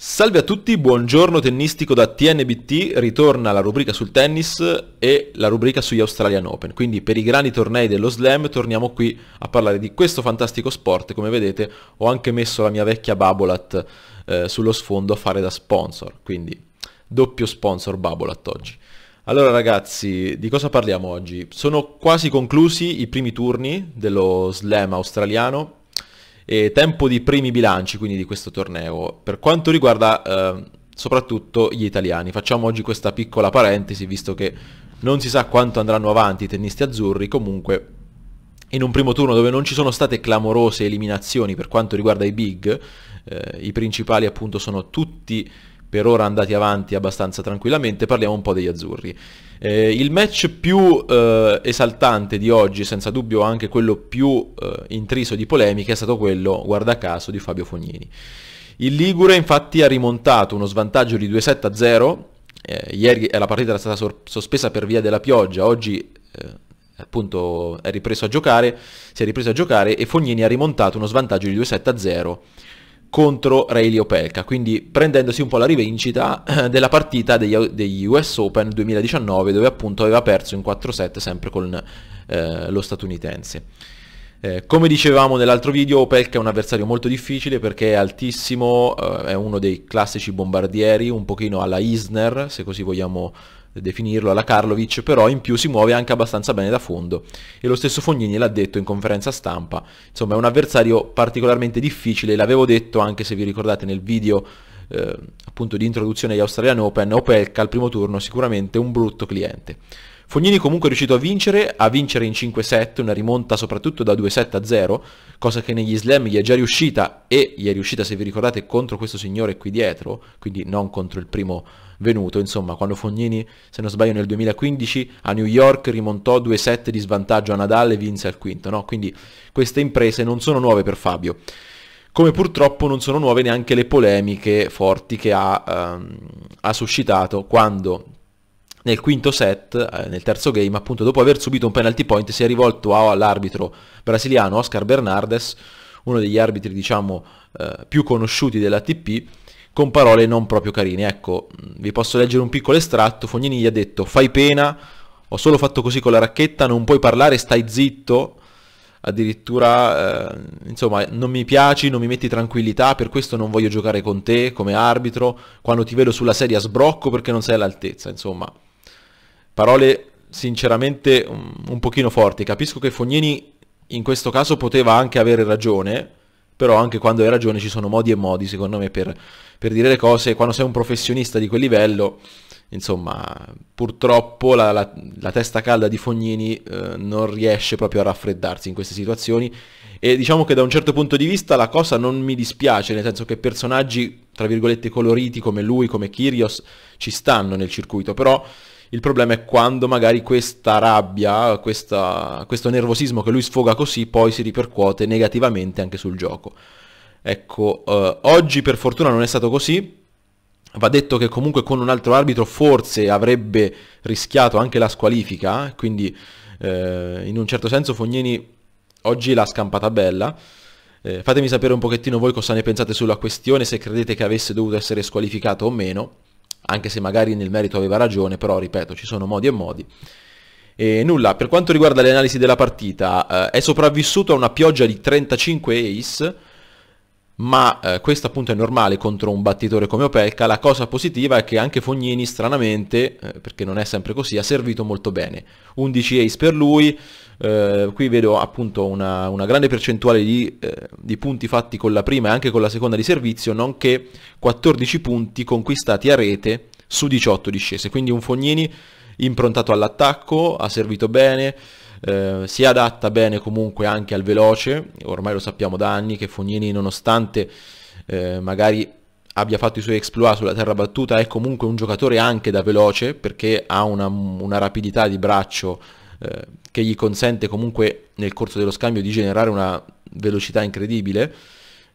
Salve a tutti, buongiorno tennistico da TNBT, ritorna la rubrica sul tennis e la rubrica sugli Australian Open, quindi per i grandi tornei dello slam torniamo qui a parlare di questo fantastico sport, come vedete ho anche messo la mia vecchia Babolat eh, sullo sfondo a fare da sponsor, quindi doppio sponsor Babolat oggi. Allora ragazzi, di cosa parliamo oggi? Sono quasi conclusi i primi turni dello slam australiano, e tempo di primi bilanci quindi di questo torneo. Per quanto riguarda eh, soprattutto gli italiani, facciamo oggi questa piccola parentesi visto che non si sa quanto andranno avanti i tennisti azzurri, comunque in un primo turno dove non ci sono state clamorose eliminazioni per quanto riguarda i big, eh, i principali appunto sono tutti per ora andati avanti abbastanza tranquillamente, parliamo un po' degli azzurri. Eh, il match più eh, esaltante di oggi, senza dubbio anche quello più eh, intriso di polemiche, è stato quello, guarda caso, di Fabio Fognini. Il Ligure infatti ha rimontato uno svantaggio di 2-7 a 0, eh, ieri la partita era stata sospesa per via della pioggia, oggi eh, appunto è ripreso a giocare, si è ripreso a giocare e Fognini ha rimontato uno svantaggio di 2-7 0 contro Rayleigh Opelka, quindi prendendosi un po' la rivincita eh, della partita degli, degli US Open 2019 dove appunto aveva perso in 4-7 sempre con eh, lo statunitense. Eh, come dicevamo nell'altro video, Opelka è un avversario molto difficile perché è altissimo, eh, è uno dei classici bombardieri, un pochino alla Isner, se così vogliamo definirlo alla Karlovic, però in più si muove anche abbastanza bene da fondo e lo stesso Fognini l'ha detto in conferenza stampa, insomma è un avversario particolarmente difficile, l'avevo detto anche se vi ricordate nel video eh, appunto di introduzione agli Australian Open, Opelka al primo turno sicuramente un brutto cliente. Fognini comunque è riuscito a vincere, a vincere in 5 set, una rimonta soprattutto da 2 set a 0, cosa che negli slam gli è già riuscita e gli è riuscita, se vi ricordate, contro questo signore qui dietro, quindi non contro il primo venuto, insomma, quando Fognini, se non sbaglio, nel 2015 a New York rimontò 2 set di svantaggio a Nadal e vinse al quinto, no? Quindi queste imprese non sono nuove per Fabio come purtroppo non sono nuove neanche le polemiche forti che ha, ehm, ha suscitato quando nel quinto set, eh, nel terzo game, appunto dopo aver subito un penalty point, si è rivolto all'arbitro brasiliano Oscar Bernardes, uno degli arbitri diciamo eh, più conosciuti dell'ATP, con parole non proprio carine. Ecco, mm, vi posso leggere un piccolo estratto, Fognini gli ha detto fai pena, ho solo fatto così con la racchetta, non puoi parlare, stai zitto, addirittura eh, insomma non mi piaci, non mi metti tranquillità, per questo non voglio giocare con te come arbitro, quando ti vedo sulla sedia sbrocco perché non sei all'altezza, insomma. Parole sinceramente un, un pochino forti, capisco che Fognini in questo caso poteva anche avere ragione, però anche quando hai ragione ci sono modi e modi secondo me per, per dire le cose, quando sei un professionista di quel livello insomma, purtroppo la, la, la, testa calda di Fognini eh, non riesce proprio a raffreddarsi in queste situazioni e diciamo che da un certo punto di vista la cosa non mi dispiace, nel senso che personaggi, tra virgolette, coloriti come lui, come Kyrios, ci stanno nel circuito, però il problema è quando magari questa rabbia, questa, questo nervosismo che lui sfoga così poi si ripercuote negativamente anche sul gioco. Ecco, eh, oggi per fortuna non è stato così, Va detto che comunque con un altro arbitro forse avrebbe rischiato anche la squalifica, quindi eh, in un certo senso Fognini oggi l'ha scampata bella. Eh, fatemi sapere un pochettino voi cosa ne pensate sulla questione, se credete che avesse dovuto essere squalificato o meno, anche se magari nel merito aveva ragione, però ripeto, ci sono modi e modi. E nulla, per quanto riguarda le analisi della partita, eh, è sopravvissuto a una pioggia di 35 ace, ma eh, questo appunto è normale contro un battitore come Opelka, la cosa positiva è che anche Fognini stranamente, eh, perché non è sempre così, ha servito molto bene, 11 ace per lui, eh, qui vedo appunto una, una grande percentuale di, eh, di, punti fatti con la prima e anche con la seconda di servizio, nonché 14 punti conquistati a rete su 18 discese, quindi un Fognini improntato all'attacco, ha servito bene, eh, si adatta bene comunque anche al veloce, ormai lo sappiamo da anni che Fognini nonostante eh, magari abbia fatto i suoi exploit sulla terra battuta è comunque un giocatore anche da veloce perché ha una, una rapidità di braccio eh, che gli consente comunque nel corso dello scambio di generare una velocità incredibile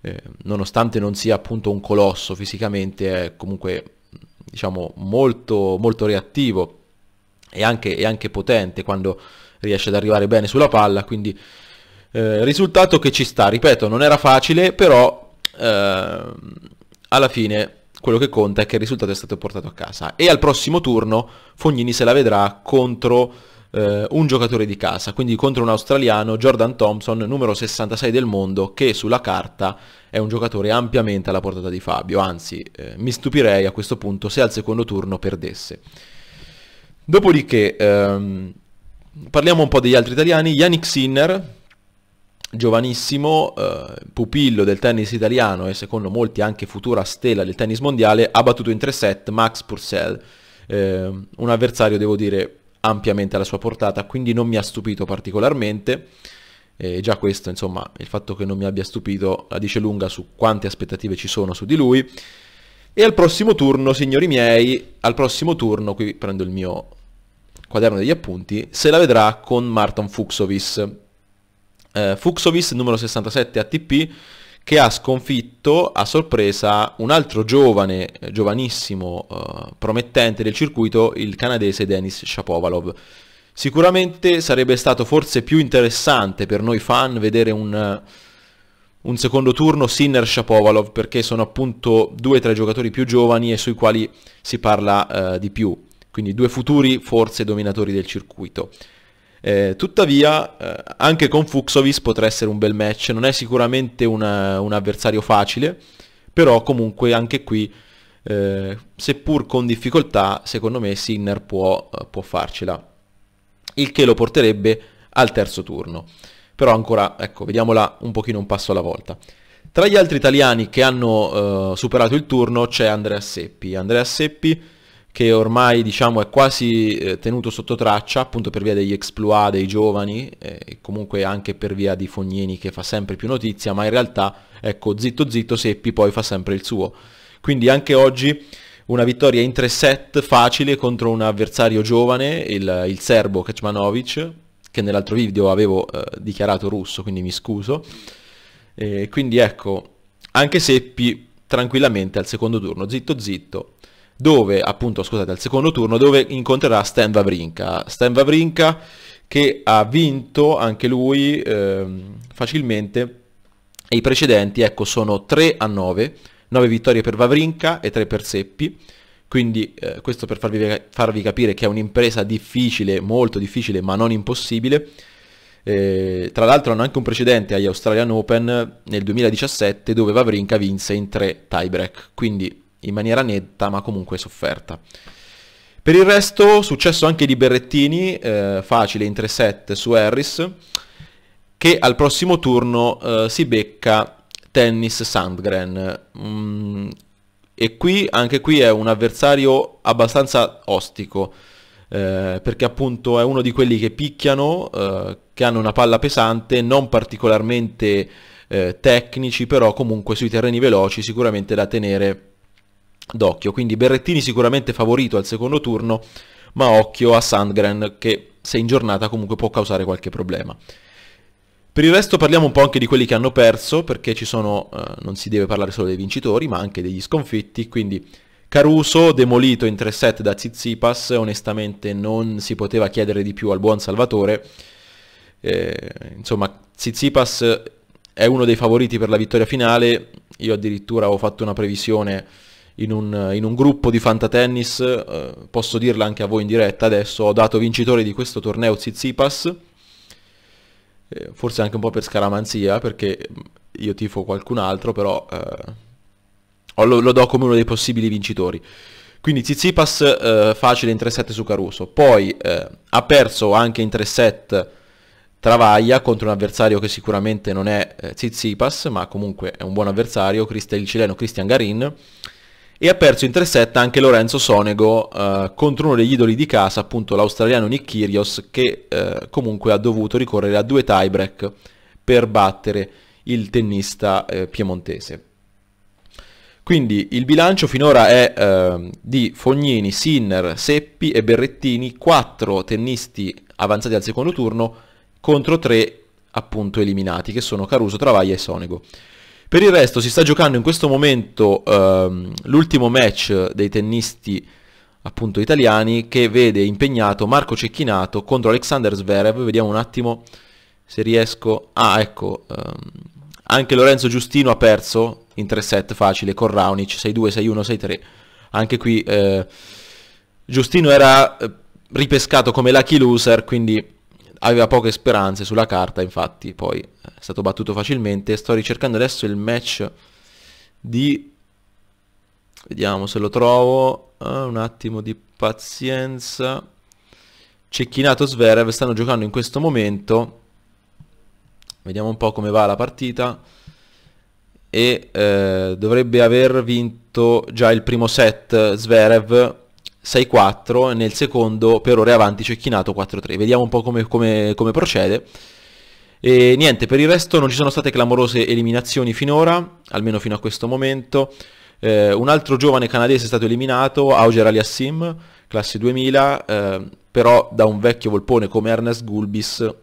eh, nonostante non sia appunto un colosso fisicamente è comunque diciamo molto, molto reattivo e anche, anche potente quando riesce ad arrivare bene sulla palla, quindi eh, risultato che ci sta, ripeto, non era facile, però eh, alla fine quello che conta è che il risultato è stato portato a casa e al prossimo turno Fognini se la vedrà contro eh, un giocatore di casa, quindi contro un australiano, Jordan Thompson, numero 66 del mondo, che sulla carta è un giocatore ampiamente alla portata di Fabio, anzi eh, mi stupirei a questo punto se al secondo turno perdesse. Dopodiché... Ehm, Parliamo un po' degli altri italiani. Yannick Sinner, giovanissimo, eh, pupillo del tennis italiano e secondo molti anche futura stella del tennis mondiale, ha battuto in tre set Max Purcell, eh, un avversario devo dire ampiamente alla sua portata, quindi non mi ha stupito particolarmente. E già questo, insomma, il fatto che non mi abbia stupito la dice lunga su quante aspettative ci sono su di lui. E al prossimo turno, signori miei, al prossimo turno, qui prendo il mio quaderno degli appunti, se la vedrà con Martin Fuxovis. Eh, Fuxovis, numero 67 ATP, che ha sconfitto a sorpresa un altro giovane, eh, giovanissimo, eh, promettente del circuito, il canadese Denis Shapovalov. Sicuramente sarebbe stato forse più interessante per noi fan vedere un, eh, un secondo turno Sinner-Shapovalov perché sono appunto due tra i giocatori più giovani e sui quali si parla eh, di più quindi due futuri forse dominatori del circuito. Eh, tuttavia, eh, anche con Fuxovis potrà essere un bel match, non è sicuramente una, un avversario facile, però comunque anche qui, eh, seppur con difficoltà, secondo me Sinner può, eh, può, farcela, il che lo porterebbe al terzo turno. Però ancora, ecco, vediamola un pochino un passo alla volta. Tra gli altri italiani che hanno eh, superato il turno c'è Andrea Seppi. Andrea Seppi che ormai diciamo, è quasi eh, tenuto sotto traccia appunto per via degli exploit dei giovani eh, e comunque anche per via di Fognini che fa sempre più notizia, ma in realtà ecco zitto zitto Seppi poi fa sempre il suo. Quindi anche oggi una vittoria in tre set facile contro un avversario giovane, il, il serbo Kecmanovic, che nell'altro video avevo eh, dichiarato russo, quindi mi scuso. E quindi ecco, anche Seppi tranquillamente al secondo turno, zitto zitto, dove appunto scusate al secondo turno dove incontrerà Stan Wawrinka Stan Wawrinka che ha vinto anche lui eh, facilmente e i precedenti ecco sono 3 a 9 9 vittorie per Wawrinka e 3 per Seppi quindi eh, questo per farvi, farvi, capire che è un'impresa difficile molto difficile ma non impossibile eh, tra l'altro hanno anche un precedente agli Australian Open nel 2017 dove Wawrinka vinse in 3 tiebreak quindi in maniera netta, ma comunque sofferta. Per il resto, successo anche di Berrettini, eh, facile in 3-7 su Harris, che al prossimo turno eh, si becca Tennis Sandgren. Mm, e qui, anche qui è un avversario abbastanza ostico, eh, perché appunto è uno di quelli che picchiano, eh, che hanno una palla pesante, non particolarmente eh, tecnici, però comunque sui terreni veloci sicuramente da tenere d'occhio. Quindi Berrettini sicuramente favorito al secondo turno, ma occhio a Sandgren che se in giornata comunque può causare qualche problema. Per il resto parliamo un po' anche di quelli che hanno perso, perché ci sono, eh, non si deve parlare solo dei vincitori, ma anche degli sconfitti, quindi Caruso demolito in 3 set da Tsitsipas, onestamente non si poteva chiedere di più al buon Salvatore. Eh, insomma, Tsitsipas è uno dei favoriti per la vittoria finale, io addirittura ho fatto una previsione in un, in un gruppo di fantatennis, eh, posso dirla anche a voi in diretta adesso, ho dato vincitore di questo torneo Zizipas, eh, forse anche un po' per scaramanzia, perché io tifo qualcun altro, però eh, lo, lo, do come uno dei possibili vincitori. Quindi Tsitsipas eh, facile in 3 7 su Caruso, poi eh, ha perso anche in 3 7 Travaglia contro un avversario che sicuramente non è eh, Tsitsipas, ma comunque è un buon avversario, il cileno Cristian Garin e ha perso in 3-7 anche Lorenzo Sonego eh, contro uno degli idoli di casa, appunto l'australiano Nick Kyrgios, che eh, comunque ha dovuto ricorrere a due tiebreak per battere il tennista eh, piemontese. Quindi il bilancio finora è eh, di Fognini, Sinner, Seppi e Berrettini, 4 tennisti avanzati al secondo turno contro 3 appunto eliminati che sono Caruso, Travaglia e Sonego. Per il resto si sta giocando in questo momento ehm, l'ultimo match dei tennisti appunto italiani che vede impegnato Marco Cecchinato contro Alexander Zverev. Vediamo un attimo se riesco... Ah, ecco, ehm, anche Lorenzo Giustino ha perso in 3 set facile con Raonic 6-2, 6-1, 6-3. Anche qui eh, Giustino era eh, ripescato come lucky loser, quindi aveva poche speranze sulla carta, infatti poi eh, è stato battuto facilmente. Sto ricercando adesso il match di... Vediamo se lo trovo. Uh, un attimo di pazienza. Cecchinato Sverev stanno giocando in questo momento. Vediamo un po' come va la partita. E eh, dovrebbe aver vinto già il primo set Sverev 6-4, nel secondo per ore avanti c'è Chinato 4-3. Vediamo un po' come, come, come procede. E niente, per il resto non ci sono state clamorose eliminazioni finora, almeno fino a questo momento. Eh, un altro giovane canadese è stato eliminato, Auger Aliassim, classe 2000, eh, però da un vecchio volpone come Ernest Gulbis,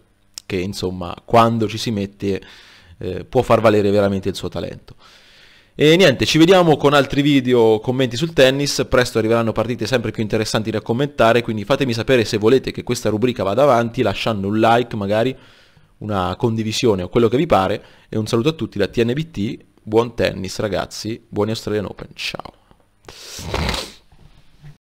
che insomma quando ci si mette eh, può far valere veramente il suo talento. E niente, ci vediamo con altri video, commenti sul tennis, presto arriveranno partite sempre più interessanti da commentare, quindi fatemi sapere se volete che questa rubrica vada avanti, lasciando un like magari, una condivisione o quello che vi pare, e un saluto a tutti da TNBT, buon tennis ragazzi, buoni Australian Open, ciao!